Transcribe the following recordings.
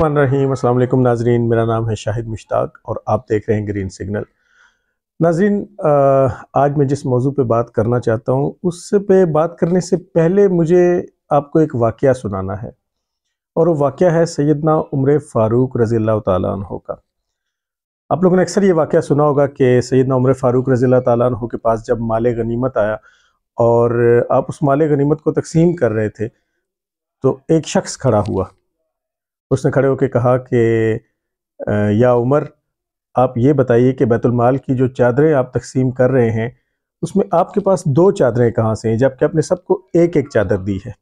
रहीम अस्सलाम वालेकुम नाजरीन मेरा नाम है शाहिद मुश्ताक और आप देख रहे हैं ग्रीन सिग्नल नाजरीन आज मैं जिस मौजू पे बात करना चाहता हूँ उस पे बात करने से पहले मुझे आपको एक वाक़ सुनाना है और वो वाक़ है सैदना उम्र फ़ारूक रज़ी तु का आप लोगों ने अक्सर ये वाक़ सुना होगा कि सैदना उम्र फ़ारूक रज़ी तु के पास जब माल गनीमत आया और आप उस माल गनीमत को तकसीम कर रहे थे तो एक शख्स खड़ा हुआ उसने खड़े होकर कहा कि या उमर आप ये बताइए कि बैतुलमाल की जो चादरें आप तकसीम कर रहे हैं उसमें आपके पास दो चादरें कहाँ से हैं जबकि आपने सबको एक एक चादर दी है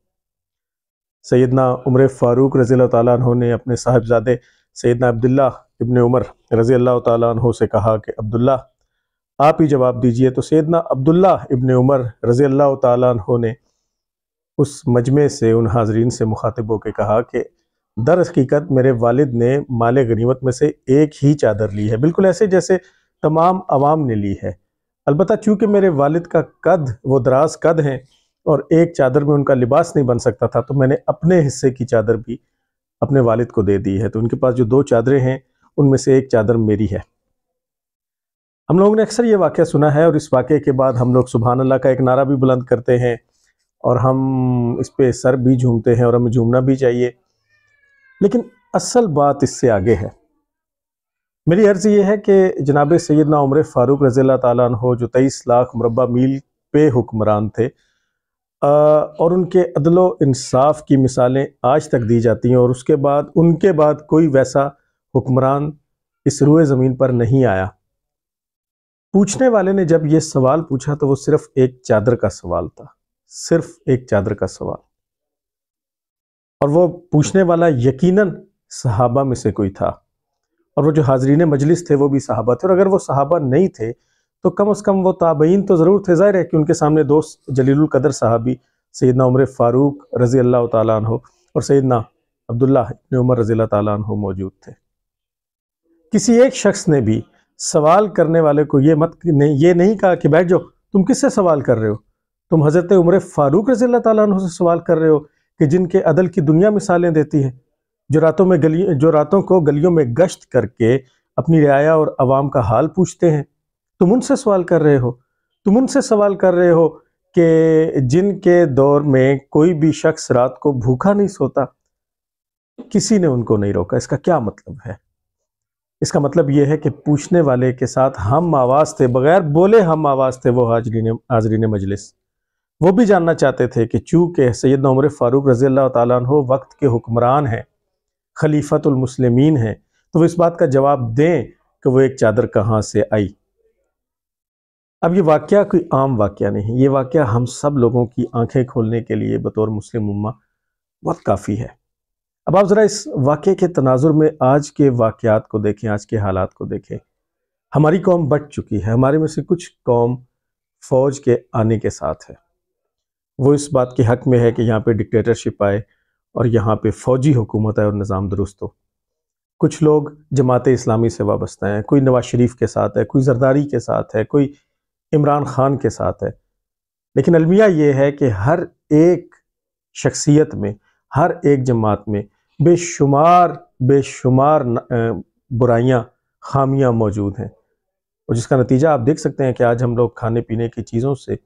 सैदना उमर फ़ारूक रज़ी तु ने अपने साहबजादे सैदना अब्दुल्ला इबन उमर रज़ी अल्लाह तु से कहा कि अब्दुल्ला आप ही जवाब दीजिए तो सैदना अब्दुल्ला इबन उमर रज़ी अल्लाह तह ने उस मजमे से उन हाजरीन से मुखातिब होकर कहा कि दर हकीकत मेरे वालिद ने माल गनीमत में से एक ही चादर ली है बिल्कुल ऐसे जैसे तमाम आवाम ने ली है अलबत् चूँकि मेरे वालिद का कद वो दराज कद हैं और एक चादर में उनका लिबास नहीं बन सकता था तो मैंने अपने हिस्से की चादर भी अपने वालिद को दे दी है तो उनके पास जो दो चादरें हैं उनमें से एक चादर मेरी है हम लोगों ने अक्सर ये वाक़ सुना है और इस वाक़े के बाद हम लोग सुबहान अल्लाह का एक नारा भी बुलंद करते हैं और हम इस पर सर भी झूमते हैं और हमें झूमना भी चाहिए लेकिन असल बात इससे आगे है मेरी अर्ज़ ये है कि जनाब सैदना उम्र फ़ारूक रज़ील्ला तहो जो तेईस लाख मुरबा मील पे हुक्मरान थे और उनके अदलो इंसाफ की मिसालें आज तक दी जाती हैं और उसके बाद उनके बाद कोई वैसा हुक्मरान इस रुए ज़मीन पर नहीं आया पूछने वाले ने जब ये सवाल पूछा तो वो सिर्फ़ एक चादर का सवाल था सिर्फ एक चादर का सवाल और वो पूछने वाला यकीनन सहाबा में से कोई था और वो जो हाजरीन मजलिस थे वो भी सहाबा थे और अगर वो सहाबा नहीं थे तो कम अज़ कम वो ताबईन तो ज़रूर थे ज़ाहिर है कि उनके सामने दोस्त जलीलकदर साहबी सैदना उमर फ़ारूक रज़ी अल्लाह तन हो और सैदना अब्दुल्ला इबन उमर रज़ी तन हो मौजूद थे किसी एक शख्स ने भी सवाल करने वाले को ये मत नहीं ये नहीं कहा कि बैठ जाओ तुम किससे सवाल कर रहे हो तुम हज़रत उम्र फ़ारूक रजील्ला अल्लाह तन से सवाल कर रहे हो कि जिनके अदल की दुनिया मिसालें देती है जो रातों में गली जो रातों को गलियों में गश्त करके अपनी रियाया और आवाम का हाल पूछते हैं तुम उनसे सवाल कर रहे हो तुम उनसे सवाल कर रहे हो कि जिनके दौर में कोई भी शख्स रात को भूखा नहीं सोता किसी ने उनको नहीं रोका इसका क्या मतलब है इसका मतलब यह है कि पूछने वाले के साथ हम आवाज़ थे बगैर बोले हम आवाज़ थे वो हाजरीन हाजरीन मजलिस वो भी जानना चाहते थे कि चूँकि सैद उमर फ़ारूक रज़ी अल्लाह तु वक्त के हुक्मरान हैं खलीफतमसलमिन हैं तो वो इस बात का जवाब दें कि वो एक चादर कहाँ से आई अब ये वाक़ कोई आम वाक़ नहीं ये वाक़ हम सब लोगों की आंखें खोलने के लिए बतौर मुस्लिम उम्मा बहुत काफ़ी है अब आप ज़रा इस वाक़े के तनाजुर में आज के वाक़ात को देखें आज के हालात को देखें हमारी कौम बट चुकी है हमारे में से कुछ कौम फ़ौज के आने के साथ है वो इस बात के हक में है कि यहाँ पे डिक्टेटरशिप आए और यहाँ पे फौजी हुकूमत आए और निज़ाम दुरुस्त हो कुछ लोग जमात इस्लामी से वाबस्ता हैं कोई नवाज शरीफ के साथ है कोई जरदारी के साथ है कोई इमरान खान के साथ है लेकिन अलमिया ये है कि हर एक शख्सियत में हर एक जमात में बेशुमार बेशुमार बुराइयाँ खामियाँ मौजूद हैं और जिसका नतीजा आप देख सकते हैं कि आज हम लोग खाने पीने की चीज़ों से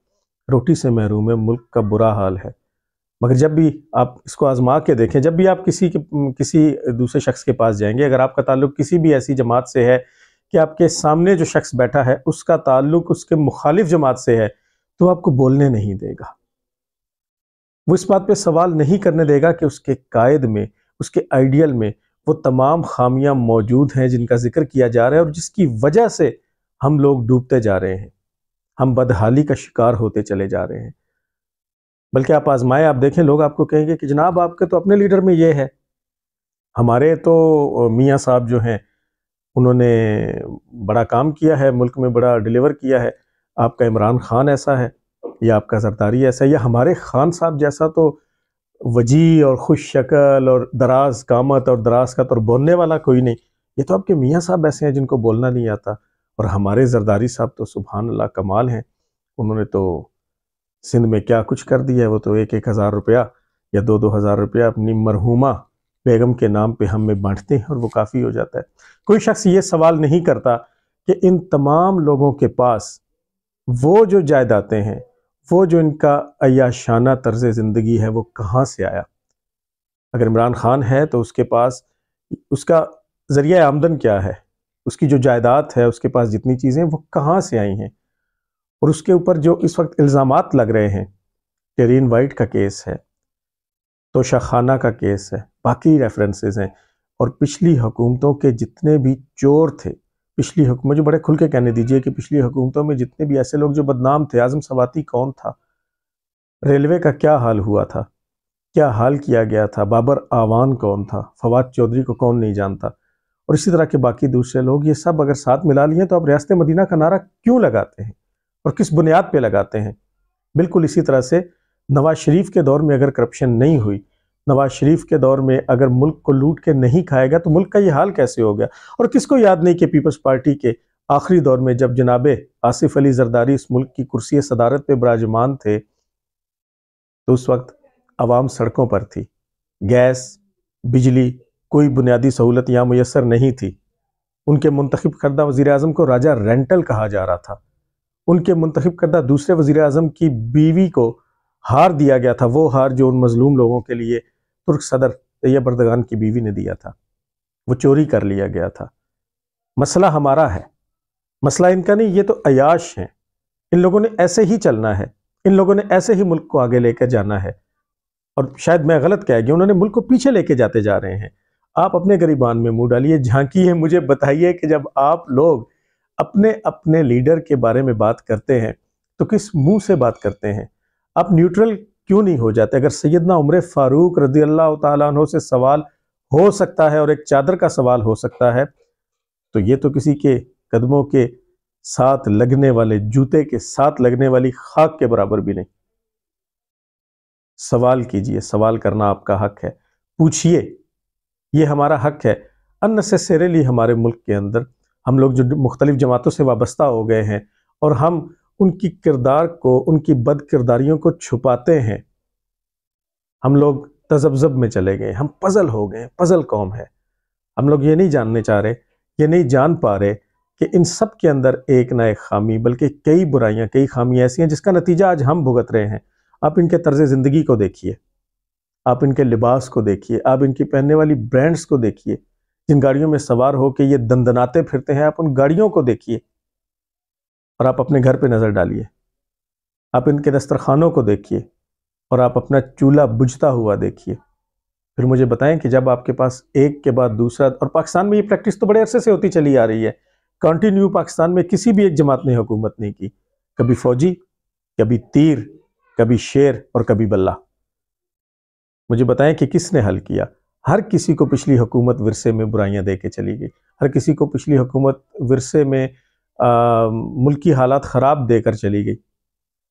रोटी से महरूम है मुल्क का बुरा हाल है मगर जब भी आप इसको आजमा के देखें जब भी आप किसी के किसी दूसरे शख्स के पास जाएंगे अगर आपका ताल्लुक किसी भी ऐसी जमात से है कि आपके सामने जो शख्स बैठा है उसका ताल्लुक उसके मुखालिफ जमात से है तो आपको बोलने नहीं देगा वो इस बात पे सवाल नहीं करने देगा कि उसके कायद में उसके आइडियल में वो तमाम खामियां मौजूद हैं जिनका जिक्र किया जा रहा है और जिसकी वजह से हम लोग डूबते जा रहे हैं हम बदहाली का शिकार होते चले जा रहे हैं बल्कि आप आजमाए आप देखें लोग आपको कहेंगे कि जनाब आपके तो अपने लीडर में ये है हमारे तो मियाँ साहब जो हैं उन्होंने बड़ा काम किया है मुल्क में बड़ा डिलीवर किया है आपका इमरान खान ऐसा है या आपका सरदारी ऐसा है या हमारे खान साहब जैसा तो वजी और खुश शक्ल और दराज कामत और दराज का तो बोलने वाला कोई नहीं ये तो आपके मियाँ साहब ऐसे हैं जिनको बोलना नहीं आता और हमारे जरदारी साहब तो सुबहान अल्लाह कमाल हैं उन्होंने तो सिंध में क्या कुछ कर दिया है वो तो एक एक हज़ार रुपया या दो दो हज़ार रुपया अपनी मरहुमा बेगम के नाम पे हम में बांटते हैं और वो काफ़ी हो जाता है कोई शख्स ये सवाल नहीं करता कि इन तमाम लोगों के पास वो जो जायदादें हैं वो जो इनका अयाशाना तर्ज ज़िंदगी है वो कहाँ से आया अगर इमरान खान है तो उसके पास उसका ज़रिया आमदन क्या है उसकी जो जायदाद है उसके पास जितनी चीज़ें वो कहाँ से आई हैं और उसके ऊपर जो इस वक्त इल्ज़ाम लग रहे हैं टेरिन वाइट का केस है तोशा खाना का केस है बाकी रेफरेंसेज हैं और पिछली हुकूमतों के जितने भी चोर थे पिछली हुकूमत जो बड़े खुल के कहने दीजिए कि पिछली हुकूमतों में जितने भी ऐसे लोग जो बदनाम थे आज़म सवाती कौन था रेलवे का क्या हाल हुआ था क्या हाल किया गया था बाबर आवान कौन था फवाद चौधरी को कौन नहीं जानता और इसी तरह के बाकी दूसरे लोग ये सब अगर साथ मिला लिए तो आप रियासत मदीना का नारा क्यों लगाते हैं और किस बुनियाद पर लगाते हैं बिल्कुल इसी तरह से नवाज शरीफ के दौर में अगर करप्शन नहीं हुई नवाज शरीफ के दौर में अगर मुल्क को लूट के नहीं खाएगा तो मुल्क का ये हाल कैसे हो गया और किसको याद नहीं कि पीपल्स पार्टी के आखिरी दौर में जब जनाब आसिफ अली जरदारी इस मुल्क की कुर्सी सदारत पे विराजमान थे तो उस वक्त आवाम सड़कों पर थी गैस बिजली कोई बुनियादी सहूलत यहाँ मैसर नहीं थी उनके मंतखब करदा वज़ी अजम को राजा रेंटल कहा जा रहा था उनके मंतखब करदा दूसरे वज़ी अजम की बीवी को हार दिया गया था वो हार जो उन मजलूम लोगों के लिए तुर्क सदर तैयब अरदगान की बीवी ने दिया था वो चोरी कर लिया गया था मसला हमारा है मसला इनका नहीं ये तो अयाश हैं इन लोगों ने ऐसे ही चलना है इन लोगों ने ऐसे ही मुल्क को आगे लेकर जाना है और शायद मैं गलत कह गया उन्होंने मुल्क को पीछे लेके जाते जा रहे हैं आप अपने गरीबान में मुंह डालिए झांकी है मुझे बताइए कि जब आप लोग अपने अपने लीडर के बारे में बात करते हैं तो किस मुंह से बात करते हैं आप न्यूट्रल क्यों नहीं हो जाते अगर सैदना उम्र फारूक रदी अल्लाह तु से सवाल हो सकता है और एक चादर का सवाल हो सकता है तो ये तो किसी के कदमों के साथ लगने वाले जूते के साथ लगने वाली खाक के बराबर भी नहीं सवाल कीजिए सवाल करना आपका हक है पूछिए ये हमारा हक है अननेसेसरीली हमारे मुल्क के अंदर हम लोग जो मुख्तलिफ जमातों से वाबस्ता हो गए हैं और हम उनकी किरदार को उनकी बद किरदारियों को छुपाते हैं हम लोग तजब्जब में चले गए हम पज़ल हो गए पज़ल कौम है हम लोग ये नहीं जानने चाह रहे ये नहीं जान पा रहे कि इन सब के अंदर एक ना एक खामी बल्कि कई बुराइयाँ कई खामियाँ ऐसी हैं जिसका नतीजा आज हम भुगत रहे हैं आप इनके तर्ज ज़िंदगी को देखिए आप इनके लिबास को देखिए आप इनकी पहनने वाली ब्रांड्स को देखिए जिन गाड़ियों में सवार होकर ये दंदनाते फिरते हैं आप उन गाड़ियों को देखिए और आप अपने घर पर नज़र डालिए आप इनके दस्तरखानों को देखिए और आप अपना चूल्हा बुझता हुआ देखिए फिर मुझे बताएं कि जब आपके पास एक के बाद दूसरा और पाकिस्तान में ये प्रैक्टिस तो बड़े अरसे से होती चली आ रही है कंटिन्यू पाकिस्तान में किसी भी एक जमात ने हुकूमत नहीं की कभी फौजी कभी तीर कभी शेर और कभी बल्ला मुझे बताएं कि किसने हल किया हर किसी को पिछली हुकूमत विरसे में बुराइयां दे के चली गई हर किसी को पिछली हुकूमत विरसे में आ, मुल्की हालात ख़राब देकर चली गई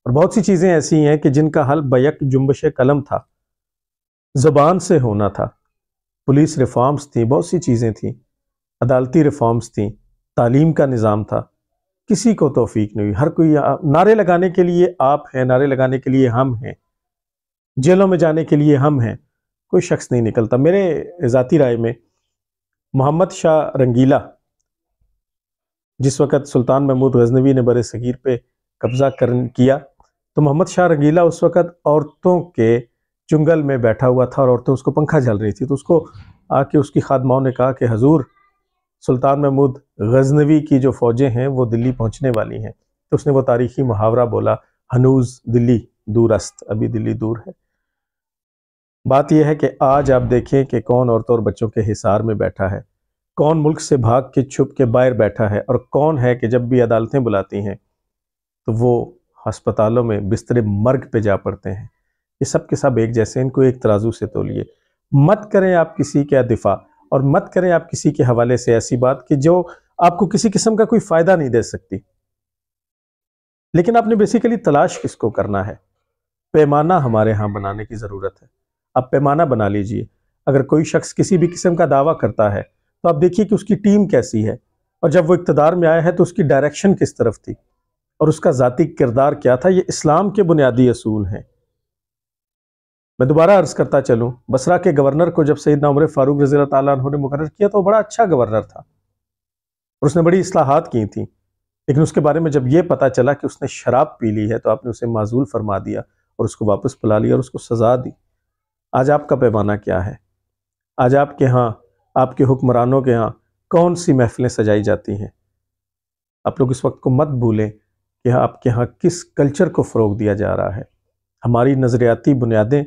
और बहुत सी चीज़ें ऐसी हैं कि जिनका हल बयक जुम्बश कलम था ज़बान से होना था पुलिस रिफॉर्म्स थी बहुत सी चीज़ें थी अदालती रिफॉर्म्स थी तालीम का निज़ाम था किसी को तोफीक नहीं हुई हर कोई नारे लगाने के लिए आप हैं नारे लगाने के लिए हम हैं जेलों में जाने के लिए हम हैं कोई शख्स नहीं निकलता मेरे ज़ाती राय में मोहम्मद शाह रंगीला जिस वक़्त सुल्तान महमूद गजनवी ने बर सगीर पे कब्ज़ा कर किया तो मोहम्मद शाह रंगीला उस वक़्त औरतों के चुंगल में बैठा हुआ था और औरतें उसको पंखा झल रही थी तो उसको आके उसकी खादमाओं ने कहा कि हजूर सुल्तान महमूद गजनवी की जो फ़ौजें हैं वो दिल्ली पहुँचने वाली हैं तो उसने वो तारीखी मुहावरा बोला हनूज दिल्ली दूरस्त अभी दिल्ली दूर है बात यह है कि आज आप देखें कि कौन औरतों और बच्चों के हिसार में बैठा है कौन मुल्क से भाग के छुप के बाहर बैठा है और कौन है कि जब भी अदालतें बुलाती हैं तो वो अस्पतालों में बिस्तरे मर्ग पे जा पड़ते हैं ये सब के सब एक जैसे इनको एक तराजू से तोलिए मत करें आप किसी का दिफा और मत करें आप किसी के हवाले से ऐसी बात कि जो आपको किसी किस्म का कोई फ़ायदा नहीं दे सकती लेकिन आपने बेसिकली तलाश किसको करना है पैमाना हमारे यहाँ बनाने की ज़रूरत है आप पैमाना बना लीजिए अगर कोई शख्स किसी भी किस्म का दावा करता है तो आप देखिए कि उसकी टीम कैसी है और जब वो इकतदार में आया है तो उसकी डायरेक्शन किस तरफ थी और उसका जतीी किरदार क्या था ये इस्लाम के बुनियादी असूल हैं मैं दोबारा अर्ज़ करता चलूँ बसरा के गवर्नर को जब सैदना उमर फ़ारूक रजी तु ने मुकर किया तो बड़ा अच्छा गवर्नर था और उसने बड़ी असलाहत की थी लेकिन उसके बारे में जब ये पता चला कि उसने शराब पी ली है तो आपने उसे माजूल फरमा दिया और उसको वापस पिला लिया और उसको सज़ा दी आज आपका पैमाना क्या है आज आपके यहाँ आपके हुक्मरानों के यहाँ कौन सी महफिलें सजाई जाती हैं आप लोग इस वक्त को मत भूलें कि हाँ, आपके यहाँ किस कल्चर को फ़रोग दिया जा रहा है हमारी नज़रियाती बुनियादें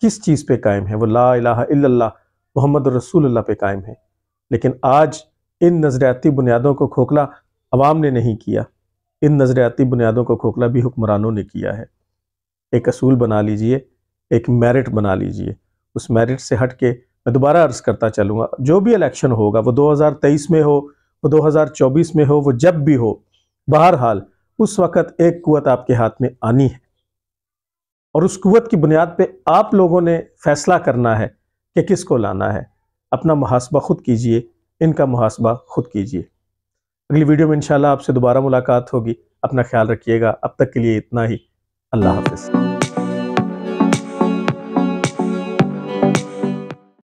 किस चीज़ पे कायम हैं वो ला मोहम्मद रसूल पे कायम है लेकिन आज इन नज़रियाती बुनियादों को खोखला आवाम ने नहीं किया इन नज़रियाती बुनियादों को खोखला भी हुक्मरानों ने किया है एक असूल बना लीजिए एक मेरिट बना लीजिए उस मेरिट से हट के मैं दोबारा अर्ज करता चलूँगा जो भी इलेक्शन होगा वो 2023 में हो वो 2024 में हो वो जब भी हो बहरहाल उस वक़्त एक कुत आपके हाथ में आनी है और उस कुत की बुनियाद पे आप लोगों ने फैसला करना है कि किसको लाना है अपना मुहासबा खुद कीजिए इनका मुहासबा खुद कीजिए अगली वीडियो में इंशाल्लाह आपसे दोबारा मुलाकात होगी अपना ख्याल रखिएगा अब तक के लिए इतना ही अल्लाह हाफिज़